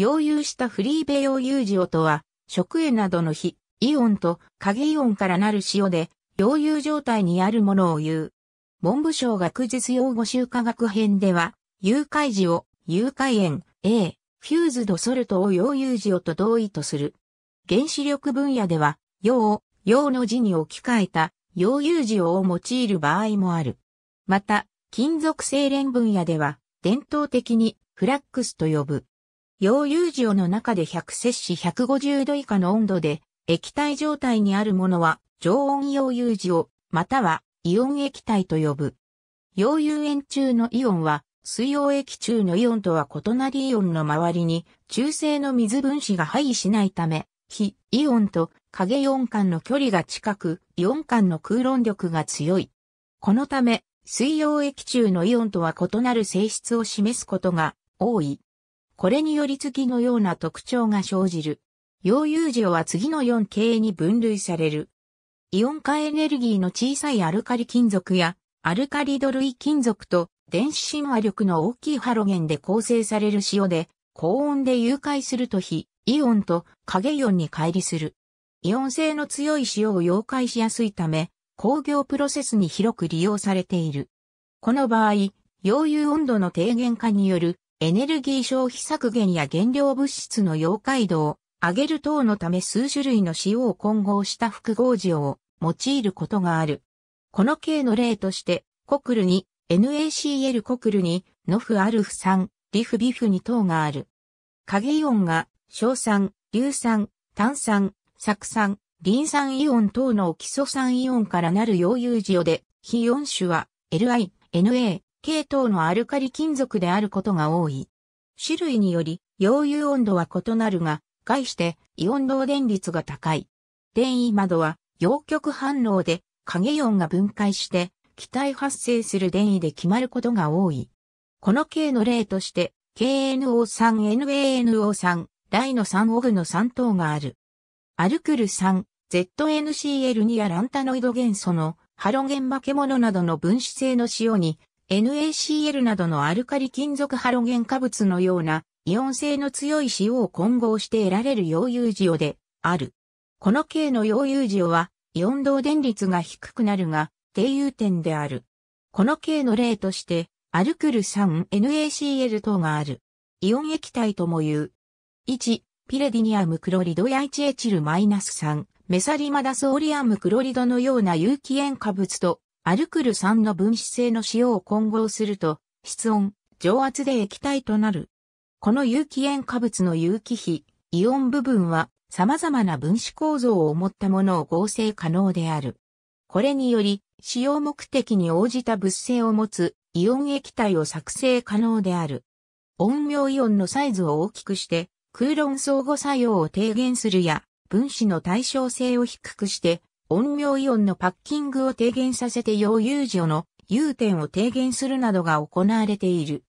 溶融したフリーベ溶融塩とは、食塩などの非、イオンと影イオンからなる塩で、溶融状態にあるものを言う。文部省学術用語集科学編では、融解塩、融解塩、A、フューズドソルトを溶融塩と同意とする。原子力分野では、溶を、溶の字に置き換えた、溶融塩を用いる場合もある。また、金属精錬分野では、伝統的に、フラックスと呼ぶ。溶融塩の中で100摂氏150度以下の温度で液体状態にあるものは常温溶融塩またはイオン液体と呼ぶ。溶融塩中のイオンは水溶液中のイオンとは異なりイオンの周りに中性の水分子が配位しないため、非イオンと影イオン間の距離が近く、イオン間の空論力が強い。このため、水溶液中のイオンとは異なる性質を示すことが多い。これにより次のような特徴が生じる。溶融塩は次の4系に分類される。イオン化エネルギーの小さいアルカリ金属やアルカリド類金属と電子親和力の大きいハロゲンで構成される塩で高温で融解すると非イオンと影イオンに乖離する。イオン性の強い塩を溶解しやすいため工業プロセスに広く利用されている。この場合、溶融温度の低減化によるエネルギー消費削減や原料物質の溶解度を上げる等のため数種類の塩を混合した複合塩を用いることがある。この系の例として、コクルに、NaCl コクルに、ノフアルフ酸、リフビフに等がある。影イオンが、硝酸、硫酸、炭酸、酢酸、リン酸イオン等の基礎酸イオンからなる溶融塩で、非4種は、Li、Na、系統のアルカリ金属であることが多い。種類により、溶融温度は異なるが、概してイオン導電率が高い。電位窓は、陽極反応で影イオンが分解して気体発生する電位で決まることが多い。この系の例として、KNO3、NANO3、ダイの3オグの3等がある。アルクル酸、ZNCL2 やランタノイド元素のハロゲン化け物などの分子性の塩に NaCl などのアルカリ金属ハロゲン化物のような、イオン性の強い塩を混合して得られる溶融塩で、ある。この系の溶融塩は、イオン導電率が低くなるが、低融点である。この系の例として、アルクル酸 NaCl 等がある。イオン液体とも言う。1、ピレディニアムクロリドや 1H ル -3、メサリマダソーリアムクロリドのような有機塩化物と、アルクル酸の分子性の塩を混合すると、室温、上圧で液体となる。この有機塩化物の有機比、イオン部分は様々な分子構造を持ったものを合成可能である。これにより、使用目的に応じた物性を持つイオン液体を作成可能である。音量イオンのサイズを大きくして、空論相互作用を低減するや、分子の対称性を低くして、音量イオンのパッキングを低減させて溶融除の融点を低減するなどが行われている。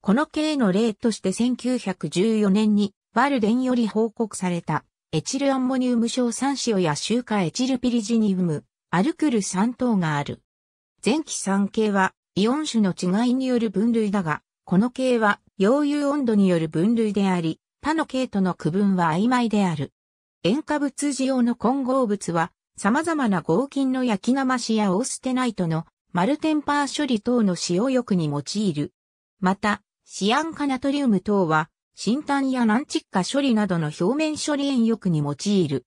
この系の例として1914年にバルデンより報告されたエチルアンモニウム硝酸塩や集荷エチルピリジニウム、アルクル3等がある。前期酸系はイオン種の違いによる分類だが、この系は溶融温度による分類であり、他の系との区分は曖昧である。塩化物需用の混合物は様々な合金の焼きましやオーステナイトのマルテンパー処理等の使用欲に用いる。また、シアン化ナトリウム等は、新炭や軟窒化処理などの表面処理塩欲に用いる。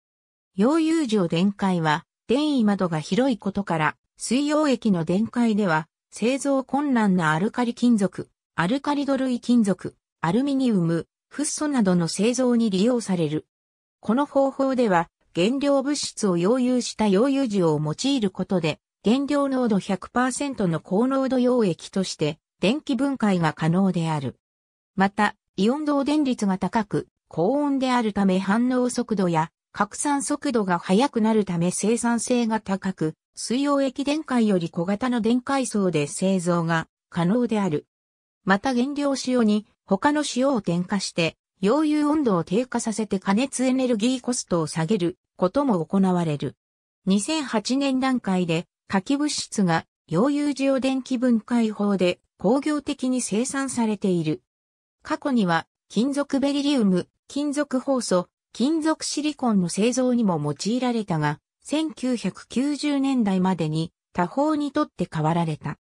溶融状電解は、電位窓が広いことから、水溶液の電解では、製造困難なアルカリ金属、アルカリド類金属、アルミニウム、フッ素などの製造に利用される。この方法では、原料物質を溶融した溶融樹を用いることで、原料濃度100%の高濃度溶液として電気分解が可能である。また、イオン導電率が高く、高温であるため反応速度や拡散速度が速くなるため生産性が高く、水溶液電解より小型の電解層で製造が可能である。また原料塩に他の塩を添加して、溶融温度を低下させて加熱エネルギーコストを下げることも行われる。2008年段階で火器物質が溶融ジオ電気分解法で工業的に生産されている。過去には金属ベリリウム、金属酵素、金属シリコンの製造にも用いられたが、1990年代までに多方にとって変わられた。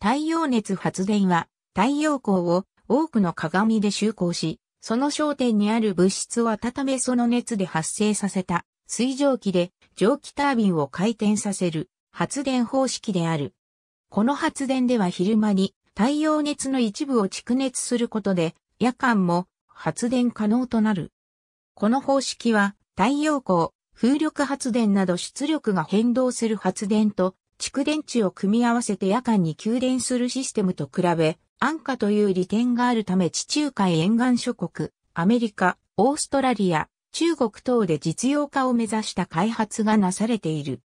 太陽熱発電は太陽光を多くの鏡で就航し、その焦点にある物質を温めその熱で発生させた水蒸気で蒸気タービンを回転させる発電方式である。この発電では昼間に太陽熱の一部を蓄熱することで夜間も発電可能となる。この方式は太陽光、風力発電など出力が変動する発電と蓄電池を組み合わせて夜間に給電するシステムと比べ安価という利点があるため地中海沿岸諸国、アメリカ、オーストラリア、中国等で実用化を目指した開発がなされている。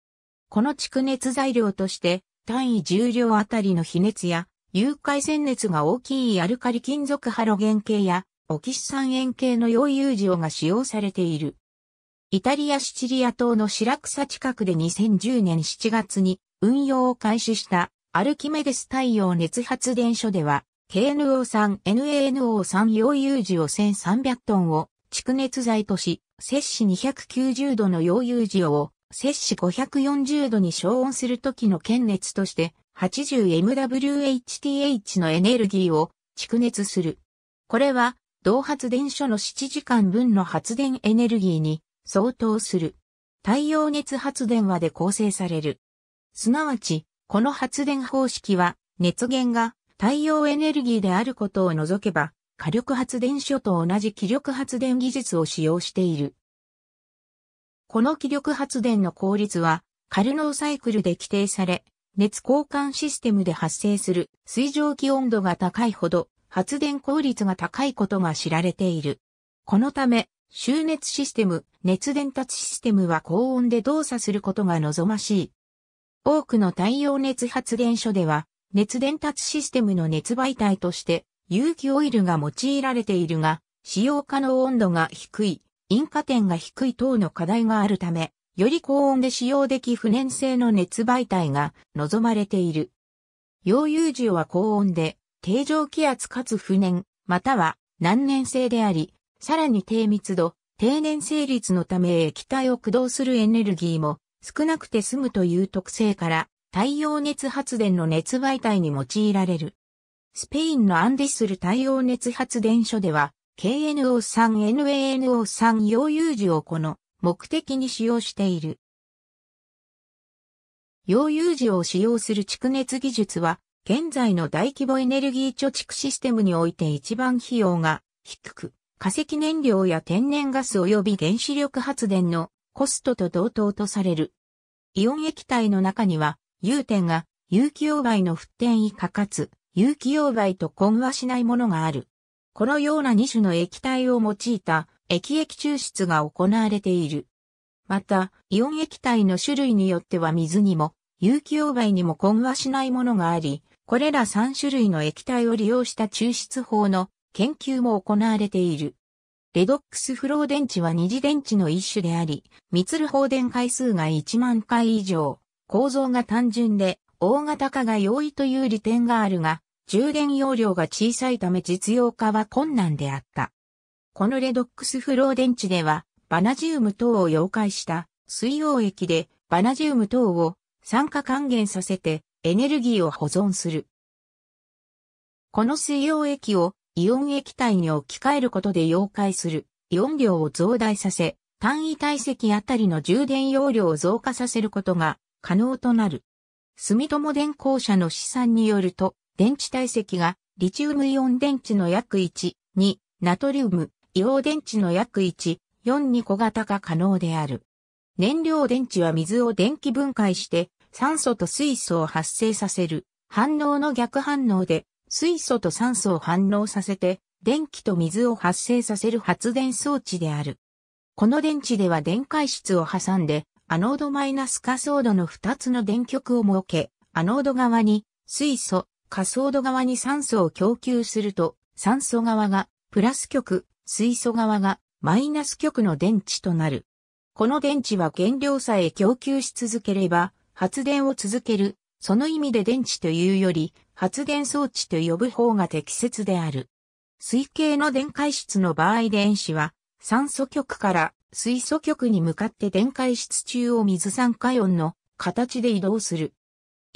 この蓄熱材料として単位重量あたりの比熱や融解線熱が大きいアルカリ金属ハロゲン系やオキシ酸塩系の溶融塩が使用されている。イタリア・シチリア島のシラクサ近くで2010年7月に運用を開始したアルキメデス太陽熱発電所では KNO3NANO3 溶融塩1300トンを蓄熱剤とし、摂氏290度の溶融塩を、摂氏540度に消温するときの検熱として、80MWHTH のエネルギーを蓄熱する。これは、同発電所の7時間分の発電エネルギーに相当する。太陽熱発電はで構成される。すなわち、この発電方式は、熱源が太陽エネルギーであることを除けば、火力発電所と同じ気力発電技術を使用している。この気力発電の効率は、カルノーサイクルで規定され、熱交換システムで発生する水蒸気温度が高いほど発電効率が高いことが知られている。このため、収熱システム、熱伝達システムは高温で動作することが望ましい。多くの太陽熱発電所では、熱伝達システムの熱媒体として有機オイルが用いられているが、使用可能温度が低い、引火点が低い等の課題があるため、より高温で使用でき不燃性の熱媒体が望まれている。溶融樹は高温で、定常気圧かつ不燃、または難燃性であり、さらに低密度、低燃性率のため液体を駆動するエネルギーも少なくて済むという特性から、太陽熱発電の熱媒体に用いられる。スペインのアンディスル太陽熱発電所では、KNO3NANO3 溶融樹をこの目的に使用している。溶融樹を使用する蓄熱技術は、現在の大規模エネルギー貯蓄システムにおいて一番費用が低く、化石燃料や天然ガス及び原子力発電のコストと同等とされる。イオン液体の中には、融点が有機溶媒の沸点以下かつ有機溶媒と混和しないものがある。このような2種の液体を用いた液液抽出が行われている。また、イオン液体の種類によっては水にも、有機溶媒にも混和しないものがあり、これら3種類の液体を利用した抽出法の研究も行われている。レドックスフロー電池は二次電池の一種であり、密る放電回数が1万回以上、構造が単純で大型化が容易という利点があるが、充電容量が小さいため実用化は困難であった。このレドックスフロー電池では、バナジウム等を溶解した水溶液でバナジウム等を酸化還元させてエネルギーを保存する。この水溶液をイオン液体に置き換えることで溶解するイオン量を増大させ、単位体積あたりの充電容量を増加させることが可能となる。住友電工社の試算によると、電池体積がリチウムイオン電池の約1、2、ナトリウム、硫黄電池の約1、4に小型化可能である。燃料電池は水を電気分解して酸素と水素を発生させる反応の逆反応で水素と酸素を反応させて電気と水を発生させる発電装置である。この電池では電解質を挟んでアノードマイナスカソードの2つの電極を設け、アノード側に水素、カソード側に酸素を供給すると、酸素側がプラス極、水素側がマイナス極の電池となる。この電池は原料さえ供給し続ければ発電を続ける。その意味で電池というより発電装置と呼ぶ方が適切である。水系の電解質の場合電子は酸素極から水素極に向かって電解質中を水酸化イオンの形で移動する。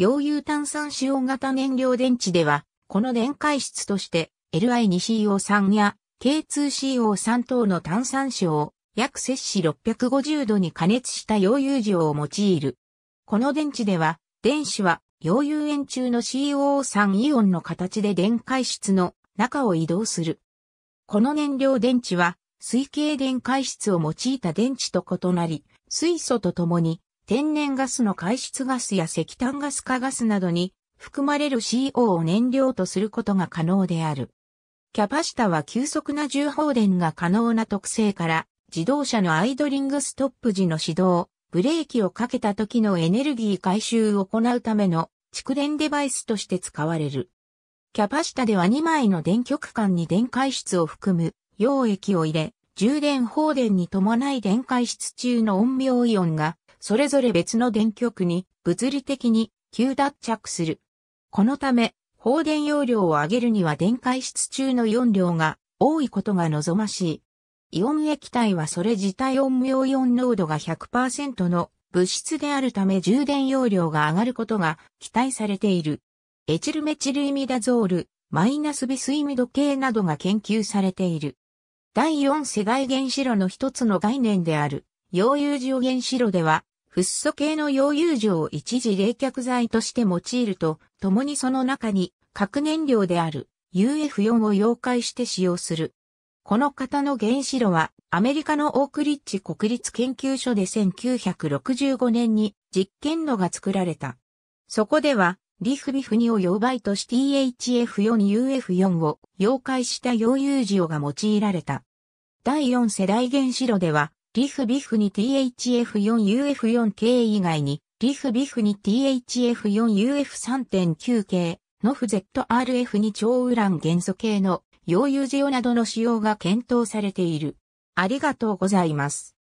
溶融炭酸使用型燃料電池では、この電解質として Li2CO3 や K2CO3 等の炭酸子を約摂氏650度に加熱した溶融塩を用いる。この電池では、電子は溶融円中の CO3 イオンの形で電解質の中を移動する。この燃料電池は水系電解質を用いた電池と異なり、水素と共に天然ガスの解質ガスや石炭ガス化ガスなどに含まれる CO を燃料とすることが可能である。キャパシタは急速な充放電が可能な特性から自動車のアイドリングストップ時の始動、ブレーキをかけた時のエネルギー回収を行うための蓄電デバイスとして使われる。キャパシタでは2枚の電極管に電解質を含む溶液を入れ、充電放電に伴い電解質中の音病イオンが、それぞれ別の電極に物理的に急脱着する。このため、放電容量を上げるには電解質中のイオン量が多いことが望ましい。イオン液体はそれ自体音病イオン濃度が100%の物質であるため充電容量が上がることが期待されている。エチルメチルイミダゾール、マイナスビスイミド系などが研究されている。第四世代原子炉の一つの概念である、溶融状原子炉では、フッ素系の溶融状を一時冷却剤として用いると、共にその中に核燃料である UF4 を溶解して使用する。この型の原子炉は、アメリカのオークリッチ国立研究所で1965年に実験炉が作られた。そこでは、リフビフ2を溶媒とし THF4UF4 を溶解した溶融オが用いられた。第4世代原子炉では、リフビフに THF4UF4K 以外に、リフビフに THF4UF3.9 系、ノフ ZRF 2超ウラン元素系の溶融オなどの使用が検討されている。ありがとうございます。